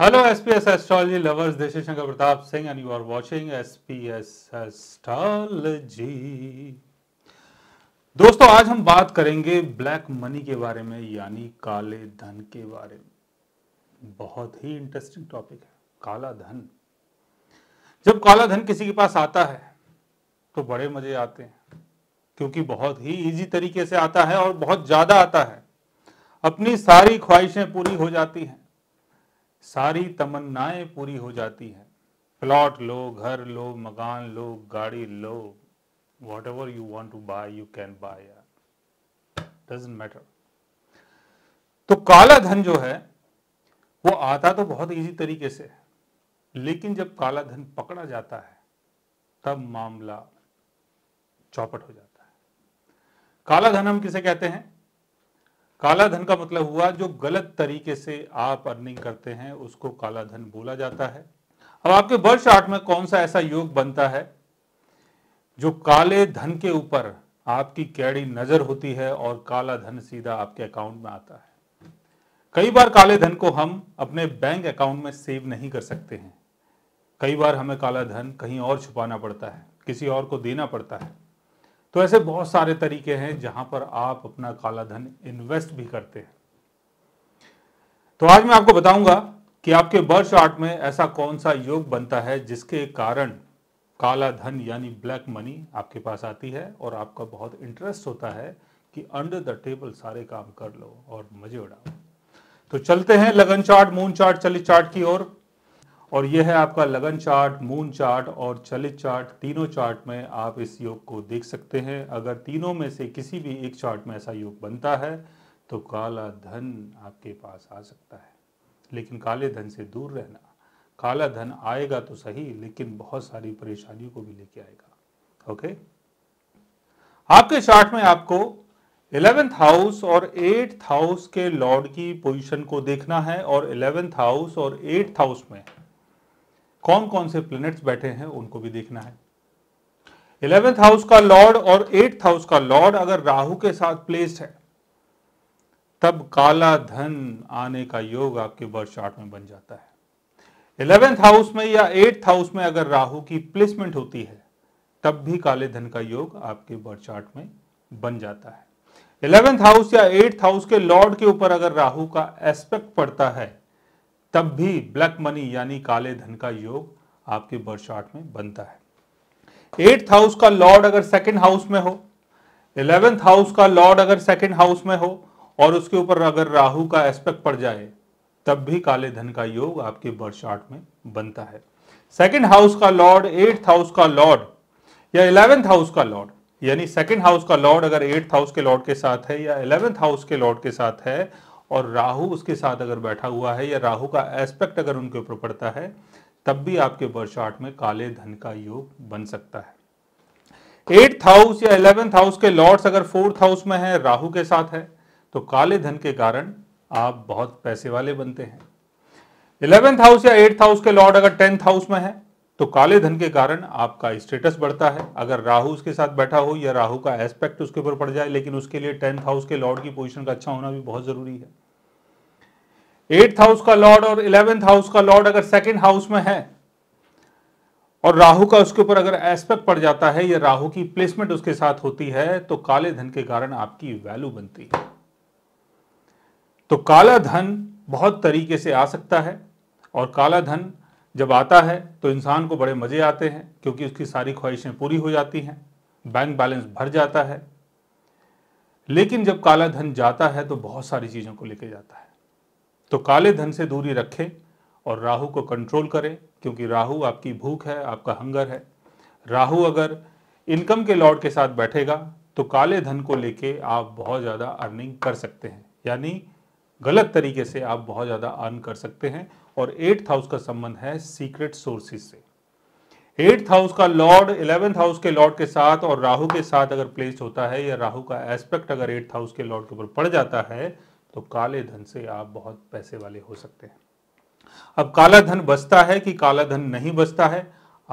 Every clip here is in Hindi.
hello SPS astrology lovers this Shankar Pratap Singh and you are are SPS SPS दोस्तों आज हम बात करेंगे ब्लैक मनी के बारे में यानी काले धन के बारे में बहुत ही इंटरेस्टिंग टॉपिक है काला धन जब काला धन किसी के पास आता है तो बड़े मजे आते हैं क्योंकि बहुत ही इजी तरीके से आता है और बहुत ज्यादा आता है अपनी सारी ख्वाहिशें पूरी हो जाती हैं सारी तमन्नाएं पूरी हो जाती हैं प्लॉट लो घर लो मकान लो गाड़ी लो whatever you want to buy you can buy doesn't matter तो काला धन जो है वो आता तो बहुत इजी तरीके से है लेकिन जब काला धन पकड़ा जाता है तब मामला चौपट हो जाता है काला धन हम किसे कहते हैं काला धन का मतलब हुआ जो गलत तरीके से आप अर्निंग करते हैं उसको काला धन बोला जाता है अब आपके वर्ष आठ में कौन सा ऐसा योग बनता है जो काले धन के ऊपर आपकी कैडी नजर होती है और काला धन सीधा आपके अकाउंट में आता है कई बार काले धन को हम अपने बैंक अकाउंट में सेव नहीं कर सकते हैं कई बार हमें काला धन कहीं और छुपाना पड़ता है किसी और को देना पड़ता है तो ऐसे बहुत सारे तरीके हैं जहां पर आप अपना काला धन इन्वेस्ट भी करते हैं तो आज मैं आपको बताऊंगा कि आपके बर्थ चार्ट में ऐसा कौन सा योग बनता है जिसके कारण काला धन यानी ब्लैक मनी आपके पास आती है और आपका बहुत इंटरेस्ट होता है कि अंडर द टेबल सारे काम कर लो और मजे उड़ाओ तो चलते हैं लगन चार्ट मून चार्ट चलित चार्ट की ओर और यह है आपका लगन चार्ट मून चार्ट और चलित चार्ट तीनों चार्ट में आप इस योग को देख सकते हैं अगर तीनों में से किसी भी एक चार्ट में ऐसा योग बनता है तो काला धन आपके पास आ सकता है लेकिन काले धन से दूर रहना काला धन आएगा तो सही लेकिन बहुत सारी परेशानियों को भी लेके आएगा ओके आपके चार्ट में आपको इलेवेंथ हाउस और एट्थ हाउस के लॉर्ड की पोजीशन को देखना है और इलेवेंथ हाउस और एट्थ हाउस में कौन कौन से प्लेनेट्स बैठे हैं उनको भी देखना है इलेवेंथ हाउस का लॉर्ड और एट्थ हाउस का लॉर्ड अगर राहु के साथ प्लेस्ड है तब काला धन आने का योग आपके बर्थ चार्ट में बन जाता है इलेवेंथ हाउस में या एट्थ हाउस में अगर राहु की प्लेसमेंट होती है तब भी काले धन का योग आपके बर्थ चार्ट में बन जाता है इलेवेंथ हाउस या एट्थ हाउस के लॉर्ड के ऊपर अगर राहु का एस्पेक्ट पड़ता है तब भी ब्लैक मनी यानी काले धन का योग आपके बर्थ चार्ट में बनता है एट्थ हाउस का लॉर्ड अगर सेकंड हाउस में हो इलेवेंथ हाउस का लॉर्ड अगर सेकंड हाउस में हो और उसके ऊपर अगर राहु का एस्पेक्ट पड़ जाए तब भी काले धन का योग आपके बर्थ चार्ट में बनता है सेकंड हाउस का लॉर्ड एट्थ हाउस का लॉर्ड या इलेवेंथ हाउस का लॉर्ड यानी सेकंड हाउस का लॉर्ड अगर एट्थ हाउस के लॉर्ड के साथ है या इलेवेंथ हाउस के लॉर्ड के साथ है और राहु उसके साथ अगर बैठा हुआ है या राहु का एस्पेक्ट अगर उनके ऊपर पड़ता है तब भी आपके बर्थ चार्ट में काले धन का योग बन सकता है एट्थ हाउस या इलेवेंथ हाउस के लॉर्ड्स अगर फोर्थ हाउस में है राहु के साथ है तो काले धन के कारण आप बहुत पैसे वाले बनते हैं इलेवेंथ हाउस या एट्थ हाउस के लॉर्ड अगर टेंथ हाउस में है तो काले धन के कारण आपका स्टेटस बढ़ता है अगर राहु उसके साथ बैठा हो या राहु का एस्पेक्ट उसके ऊपर पड़ जाए लेकिन उसके लिए टेंथ हाउस के लॉर्ड की पोजीशन का अच्छा होना भी बहुत जरूरी है एट्थ हाउस का लॉर्ड और इलेवेंथ हाउस का लॉर्ड अगर सेकेंड हाउस में है और राहु का उसके ऊपर अगर एस्पेक्ट पड़ जाता है या राहु की प्लेसमेंट उसके साथ होती है तो काले धन के कारण आपकी वैल्यू बनती है तो काला धन बहुत तरीके से आ सकता है और काला धन जब आता है तो इंसान को बड़े मज़े आते हैं क्योंकि उसकी सारी ख्वाहिशें पूरी हो जाती हैं बैंक बैलेंस भर जाता है लेकिन जब काला धन जाता है तो बहुत सारी चीज़ों को लेके जाता है तो काले धन से दूरी रखें और राहु को कंट्रोल करें क्योंकि राहु आपकी भूख है आपका हंगर है राहु अगर इनकम के लॉर्ड के साथ बैठेगा तो काले धन को लेके आप बहुत ज़्यादा अर्निंग कर सकते हैं यानी गलत तरीके से आप बहुत ज़्यादा अर्न कर सकते हैं और एट्थ हाउस का संबंध है सीक्रेट सोर्सेज से एट्थ हाउस का लॉर्ड इलेवेंथ हाउस के लॉर्ड के साथ और राहु के साथ अगर प्लेस होता है या राहु का एस्पेक्ट अगर एट्थ हाउस के लॉर्ड के ऊपर पड़ जाता है तो काले धन से आप बहुत पैसे वाले हो सकते हैं अब काला धन बचता है कि काला धन नहीं बचता है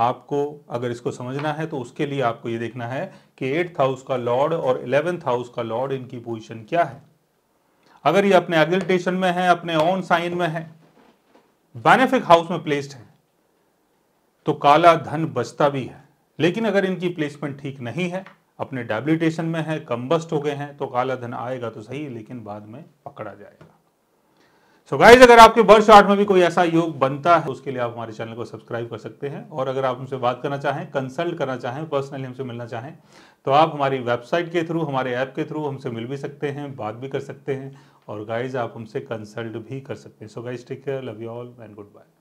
आपको अगर इसको समझना है तो उसके लिए आपको यह देखना है कि एट्थ हाउस का लॉर्ड और इलेवेंथ हाउस का लॉर्ड इनकी पोजिशन क्या है अगर ये अपने एग्जिटेशन में है अपने ऑन साइन में है बेनिफिक हाउस में प्लेस्ड है तो काला धन बचता भी है लेकिन अगर इनकी प्लेसमेंट ठीक नहीं है अपने डेबिलिटेशन में है कम्बस्ट हो गए हैं तो काला धन आएगा तो सही लेकिन बाद में पकड़ा जाएगा सो गाइज अगर आपके बर्थ चार्ट में भी कोई ऐसा योग बनता है तो उसके लिए आप हमारे चैनल को सब्सक्राइब कर सकते हैं और अगर आप हमसे बात करना चाहें कंसल्ट करना चाहें पर्सनली हमसे मिलना चाहें तो आप हमारी वेबसाइट के थ्रू हमारे ऐप के थ्रू हमसे मिल भी सकते हैं बात भी कर सकते हैं और गाइज आप हमसे कंसल्ट भी कर सकते हैं so guys take care love you all and good bye